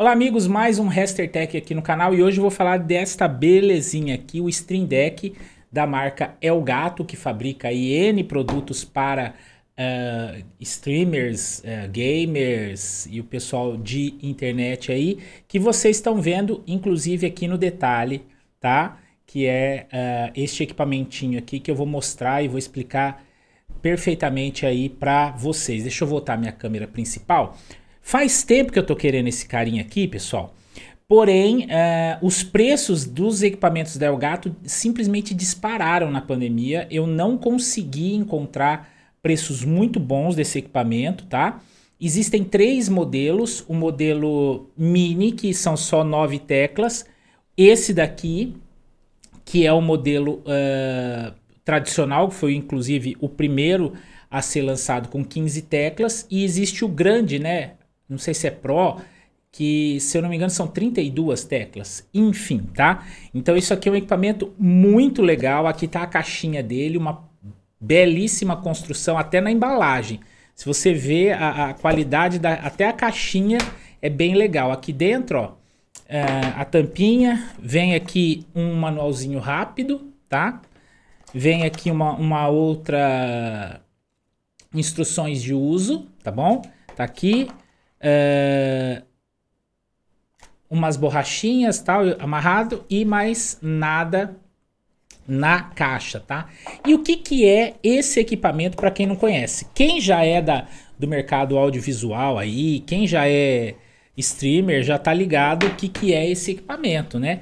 Olá amigos, mais um Rester Tech aqui no canal e hoje eu vou falar desta belezinha aqui, o Stream Deck da marca Elgato, que fabrica N produtos para uh, streamers, uh, gamers e o pessoal de internet aí, que vocês estão vendo, inclusive aqui no detalhe, tá? Que é uh, este equipamentinho aqui que eu vou mostrar e vou explicar perfeitamente aí para vocês. Deixa eu voltar minha câmera principal Faz tempo que eu tô querendo esse carinha aqui, pessoal. Porém, é, os preços dos equipamentos da Elgato simplesmente dispararam na pandemia. Eu não consegui encontrar preços muito bons desse equipamento, tá? Existem três modelos: o modelo mini, que são só nove teclas, esse daqui, que é o modelo uh, tradicional, que foi inclusive o primeiro a ser lançado com 15 teclas, e existe o grande, né? não sei se é Pro, que se eu não me engano são 32 teclas, enfim, tá? Então isso aqui é um equipamento muito legal, aqui tá a caixinha dele, uma belíssima construção até na embalagem. Se você vê a, a qualidade da até a caixinha é bem legal. Aqui dentro, ó, é, a tampinha, vem aqui um manualzinho rápido, tá? Vem aqui uma, uma outra instruções de uso, tá bom? Tá aqui Uh, umas borrachinhas, tal, amarrado e mais nada na caixa, tá? E o que que é esse equipamento para quem não conhece? Quem já é da do mercado audiovisual aí, quem já é streamer, já tá ligado o que que é esse equipamento, né?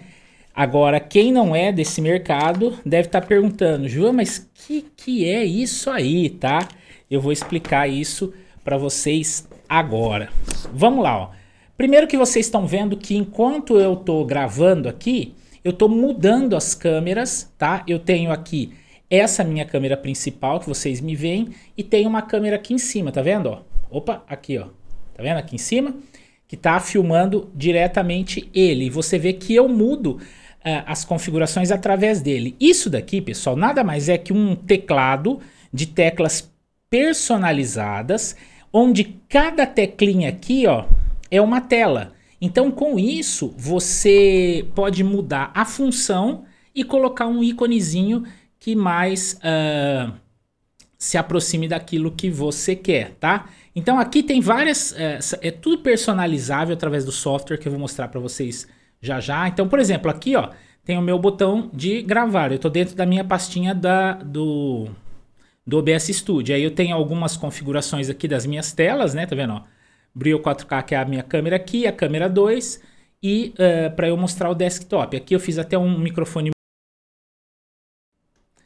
Agora, quem não é desse mercado deve estar tá perguntando, João, mas que que é isso aí, tá? Eu vou explicar isso para vocês agora. Vamos lá, ó. Primeiro que vocês estão vendo que enquanto eu estou gravando aqui, eu estou mudando as câmeras, tá? Eu tenho aqui essa minha câmera principal que vocês me veem e tem uma câmera aqui em cima, tá vendo? Ó? Opa, aqui, ó. Tá vendo aqui em cima? Que tá filmando diretamente ele. você vê que eu mudo uh, as configurações através dele. Isso daqui, pessoal, nada mais é que um teclado de teclas personalizadas onde cada teclinha aqui ó, é uma tela. Então, com isso, você pode mudar a função e colocar um íconezinho que mais uh, se aproxime daquilo que você quer, tá? Então, aqui tem várias... Uh, é tudo personalizável através do software que eu vou mostrar para vocês já já. Então, por exemplo, aqui ó, tem o meu botão de gravar. Eu estou dentro da minha pastinha da, do, do OBS Studio. Aí eu tenho algumas configurações aqui das minhas telas, né? Tá vendo? Brio 4K, que é a minha câmera aqui, a câmera 2, e uh, eh, para eu mostrar o desktop. Aqui eu fiz até um microfone.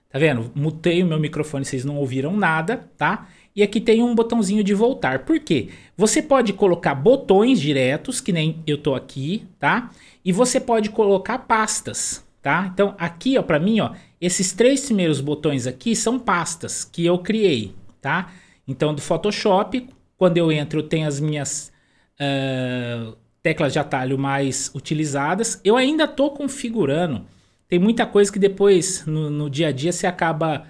Tá vendo? Mutei o meu microfone, vocês não ouviram nada, tá? E aqui tem um botãozinho de voltar. Por quê? Você pode colocar botões diretos, que nem eu tô aqui, tá? E você pode colocar pastas, tá? Então aqui, ó, para mim, ó, esses três primeiros botões aqui são pastas que eu criei, tá? Então, do Photoshop, quando eu entro, eu tenho as minhas uh, teclas de atalho mais utilizadas. Eu ainda estou configurando. Tem muita coisa que depois, no, no dia a dia, você acaba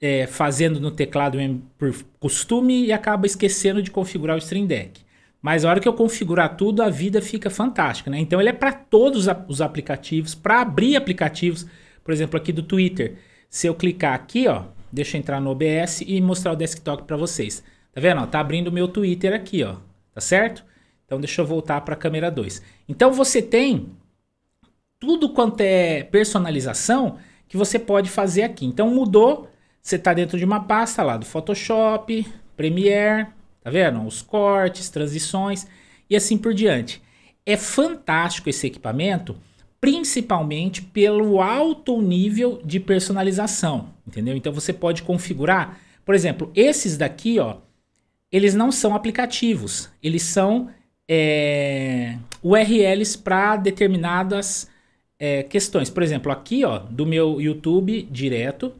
é, fazendo no teclado por costume e acaba esquecendo de configurar o Stream Deck. Mas a hora que eu configurar tudo, a vida fica fantástica, né? Então, ele é para todos os aplicativos, para abrir aplicativos por exemplo, aqui do Twitter. Se eu clicar aqui, ó, deixa eu entrar no OBS e mostrar o desktop para vocês. Tá vendo? Ó, tá abrindo o meu Twitter aqui, ó. Tá certo? Então deixa eu voltar para a câmera 2. Então você tem tudo quanto é personalização que você pode fazer aqui. Então mudou, você tá dentro de uma pasta lá do Photoshop, Premiere, tá vendo? Os cortes, transições e assim por diante. É fantástico esse equipamento principalmente pelo alto nível de personalização, entendeu? Então você pode configurar, por exemplo, esses daqui, ó, eles não são aplicativos, eles são é, URLs para determinadas é, questões. Por exemplo, aqui, ó, do meu YouTube direto,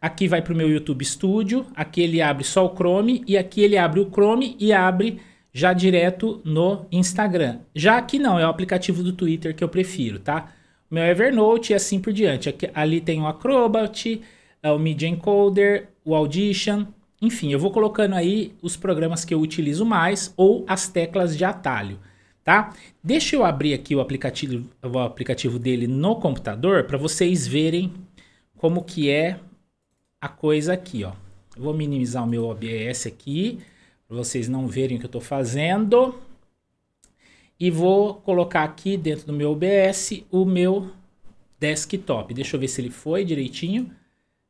aqui vai para o meu YouTube Studio, aqui ele abre só o Chrome e aqui ele abre o Chrome e abre já direto no Instagram. Já aqui não, é o aplicativo do Twitter que eu prefiro, tá? Meu Evernote e assim por diante. Aqui, ali tem o Acrobat, é o Media Encoder, o Audition. Enfim, eu vou colocando aí os programas que eu utilizo mais ou as teclas de atalho, tá? Deixa eu abrir aqui o aplicativo, o aplicativo dele no computador para vocês verem como que é a coisa aqui, ó. Eu vou minimizar o meu OBS aqui para vocês não verem o que eu estou fazendo. E vou colocar aqui dentro do meu OBS o meu desktop. Deixa eu ver se ele foi direitinho.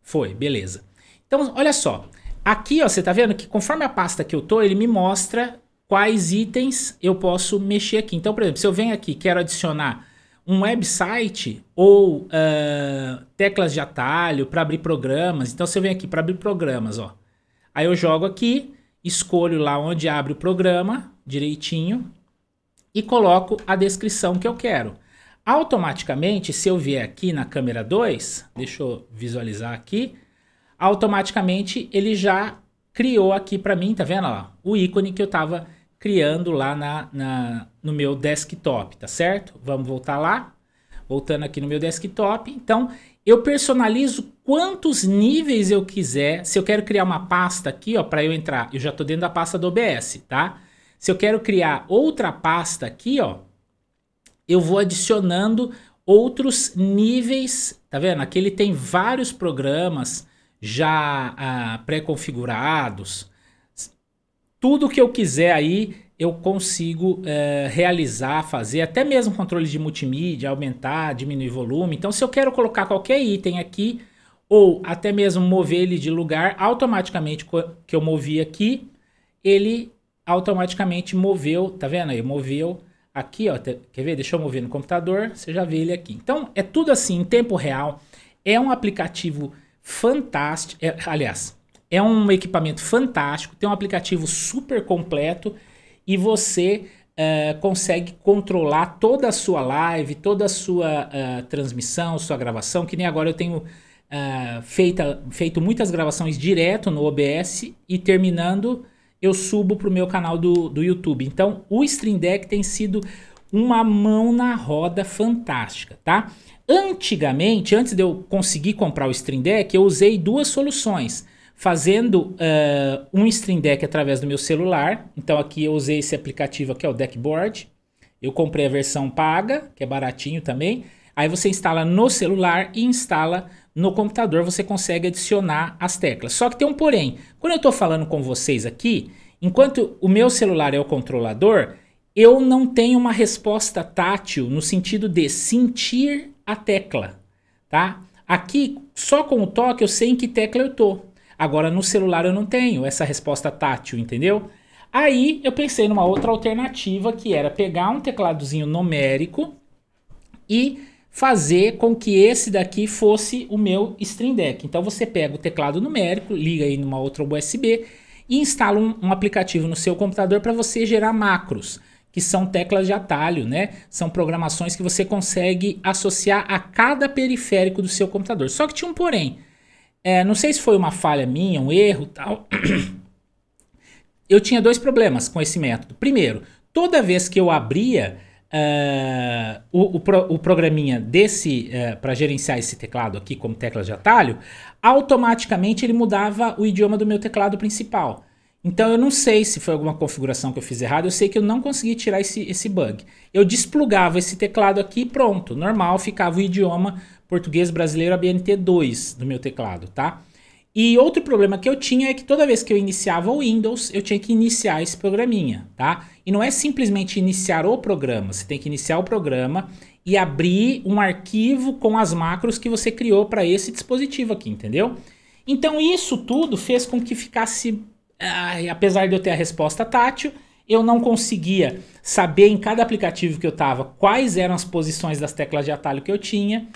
Foi, beleza. Então, olha só. Aqui, ó, você está vendo que conforme a pasta que eu estou ele me mostra quais itens eu posso mexer aqui. Então, por exemplo, se eu venho aqui quero adicionar um website ou uh, teclas de atalho para abrir programas. Então, se eu venho aqui para abrir programas, ó, aí eu jogo aqui, escolho lá onde abre o programa direitinho e coloco a descrição que eu quero. Automaticamente, se eu vier aqui na câmera 2, deixa eu visualizar aqui, automaticamente ele já criou aqui para mim, tá vendo? lá? o ícone que eu estava criando lá na, na, no meu desktop, tá certo? Vamos voltar lá voltando aqui no meu desktop. Então, eu personalizo quantos níveis eu quiser. Se eu quero criar uma pasta aqui, ó, para eu entrar, eu já estou dentro da pasta do OBS, tá? Se eu quero criar outra pasta aqui, ó, eu vou adicionando outros níveis, tá vendo? Aqui ele tem vários programas já ah, pré-configurados. Tudo que eu quiser aí eu consigo é, realizar, fazer, até mesmo controle de multimídia, aumentar, diminuir volume. Então, se eu quero colocar qualquer item aqui, ou até mesmo mover ele de lugar, automaticamente que eu movi aqui, ele automaticamente moveu, tá vendo aí? Moveu aqui, ó, quer ver? Deixa eu mover no computador, você já vê ele aqui. Então, é tudo assim, em tempo real. É um aplicativo fantástico, é, aliás, é um equipamento fantástico, tem um aplicativo super completo, e você uh, consegue controlar toda a sua live, toda a sua uh, transmissão, sua gravação, que nem agora eu tenho uh, feita, feito muitas gravações direto no OBS e terminando eu subo para o meu canal do, do YouTube. Então o Stream Deck tem sido uma mão na roda fantástica, tá? Antigamente, antes de eu conseguir comprar o Stream Deck, eu usei duas soluções fazendo uh, um string deck através do meu celular. Então aqui eu usei esse aplicativo aqui, é o Deckboard. Eu comprei a versão paga, que é baratinho também. Aí você instala no celular e instala no computador, você consegue adicionar as teclas. Só que tem um porém. Quando eu estou falando com vocês aqui, enquanto o meu celular é o controlador, eu não tenho uma resposta tátil no sentido de sentir a tecla, tá? Aqui, só com o toque, eu sei em que tecla eu estou. Agora no celular eu não tenho essa resposta tátil, entendeu? Aí eu pensei numa outra alternativa que era pegar um tecladozinho numérico e fazer com que esse daqui fosse o meu Stream Deck. Então você pega o teclado numérico, liga aí numa outra USB e instala um, um aplicativo no seu computador para você gerar macros, que são teclas de atalho, né? São programações que você consegue associar a cada periférico do seu computador. Só que tinha um porém. É, não sei se foi uma falha minha, um erro tal. Eu tinha dois problemas com esse método. Primeiro, toda vez que eu abria uh, o, o, pro, o, programinha desse uh, eh, para gerenciar esse teclado aqui como tecla de atalho, automaticamente ele mudava o idioma do meu teclado principal. Então eu não sei se foi alguma configuração que eu fiz errado, eu sei que eu não consegui tirar esse, esse bug. Eu desplugava esse teclado aqui e pronto, normal, ficava o idioma português brasileiro ABNT2 do meu teclado, tá? E outro problema que eu tinha é que toda vez que eu iniciava o Windows, eu tinha que iniciar esse programinha, tá? E não é simplesmente iniciar o programa, você tem que iniciar o programa e abrir um arquivo com as macros que você criou para esse dispositivo aqui, entendeu? Então isso tudo fez com que ficasse ah, apesar de eu ter a resposta tátil, eu não conseguia saber em cada aplicativo que eu estava quais eram as posições das teclas de atalho que eu tinha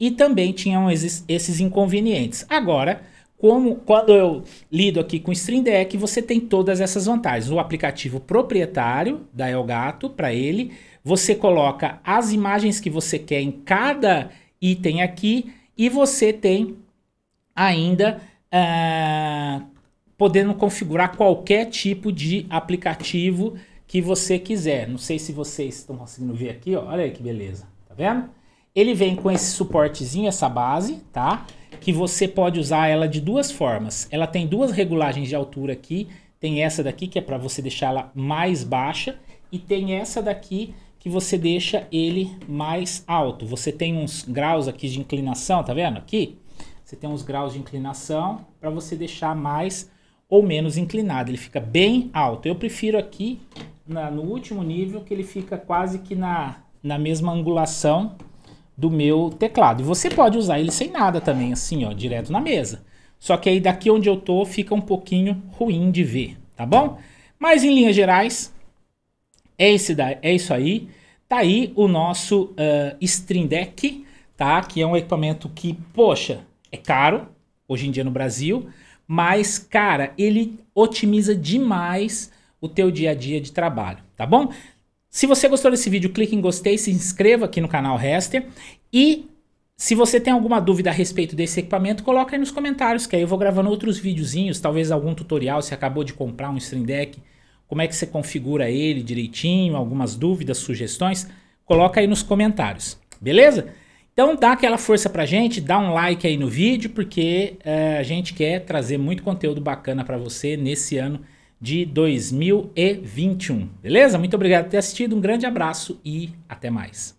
e também tinham esses, esses inconvenientes. Agora, como quando eu lido aqui com o Stream Deck, você tem todas essas vantagens. O aplicativo proprietário da Elgato para ele, você coloca as imagens que você quer em cada item aqui e você tem ainda uh, podendo configurar qualquer tipo de aplicativo que você quiser. Não sei se vocês estão conseguindo ver aqui, ó. olha aí que beleza, tá vendo? Ele vem com esse suportezinho, essa base, tá? Que você pode usar ela de duas formas. Ela tem duas regulagens de altura aqui. Tem essa daqui que é para você deixar ela mais baixa e tem essa daqui que você deixa ele mais alto. Você tem uns graus aqui de inclinação, tá vendo? Aqui você tem uns graus de inclinação para você deixar mais ou menos inclinado. Ele fica bem alto. Eu prefiro aqui na, no último nível que ele fica quase que na, na mesma angulação do meu teclado. E você pode usar ele sem nada também, assim, ó, direto na mesa. Só que aí daqui onde eu tô fica um pouquinho ruim de ver, tá bom? Mas em linhas gerais, é, esse da, é isso aí. Tá aí o nosso uh, Stream Deck, tá? Que é um equipamento que, poxa, é caro hoje em dia no Brasil mas, cara, ele otimiza demais o teu dia a dia de trabalho, tá bom? Se você gostou desse vídeo, clique em gostei, se inscreva aqui no canal Rester e se você tem alguma dúvida a respeito desse equipamento, coloca aí nos comentários, que aí eu vou gravando outros videozinhos, talvez algum tutorial, se acabou de comprar um Stream Deck, como é que você configura ele direitinho, algumas dúvidas, sugestões, coloca aí nos comentários, beleza? Então dá aquela força pra gente, dá um like aí no vídeo, porque é, a gente quer trazer muito conteúdo bacana para você nesse ano de 2021. Beleza? Muito obrigado por ter assistido, um grande abraço e até mais.